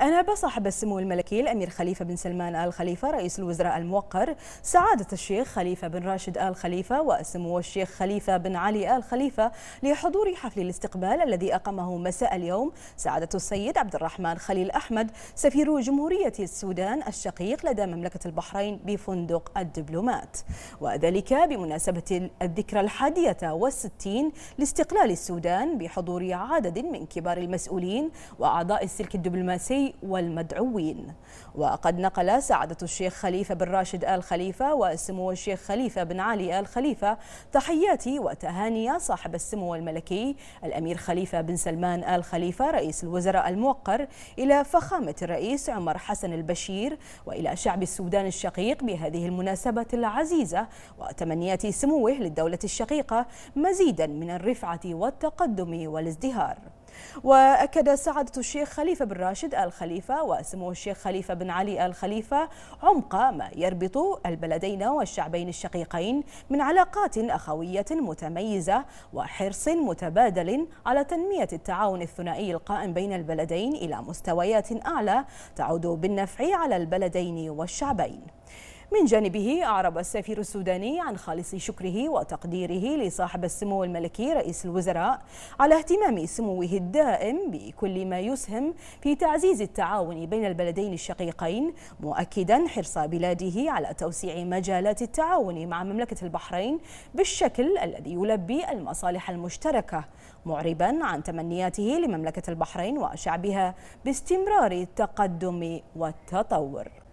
أنا بصاحب السمو الملكي الأمير خليفة بن سلمان آل خليفة رئيس الوزراء الموقر سعادة الشيخ خليفة بن راشد آل خليفة وسمو الشيخ خليفة بن علي آل خليفة لحضور حفل الاستقبال الذي أقامه مساء اليوم سعادة السيد عبد الرحمن خليل أحمد سفير جمهورية السودان الشقيق لدى مملكة البحرين بفندق الدبلومات وذلك بمناسبة الذكرى الحادية والستين لاستقلال السودان بحضور عدد من كبار المسؤولين وأعضاء السلك الدبلوماسي والمدعوين وقد نقل سعادة الشيخ خليفة بن راشد آل خليفة وسمو الشيخ خليفة بن علي آل خليفة تحيات وتهاني صاحب السمو الملكي الأمير خليفة بن سلمان آل خليفة رئيس الوزراء الموقر إلى فخامة الرئيس عمر حسن البشير وإلى شعب السودان الشقيق بهذه المناسبة العزيزة وتمنيات سموه للدولة الشقيقة مزيدا من الرفعة والتقدم والازدهار وأكد سعادة الشيخ خليفة بن راشد آل خليفة وسمو الشيخ خليفة بن علي آل خليفة عمق ما يربط البلدين والشعبين الشقيقين من علاقات أخوية متميزة وحرص متبادل على تنمية التعاون الثنائي القائم بين البلدين إلى مستويات أعلى تعود بالنفع على البلدين والشعبين من جانبه أعرب السفير السوداني عن خالص شكره وتقديره لصاحب السمو الملكي رئيس الوزراء على اهتمام سموه الدائم بكل ما يسهم في تعزيز التعاون بين البلدين الشقيقين مؤكدا حرص بلاده على توسيع مجالات التعاون مع مملكة البحرين بالشكل الذي يلبي المصالح المشتركة معربا عن تمنياته لمملكة البحرين وشعبها باستمرار التقدم والتطور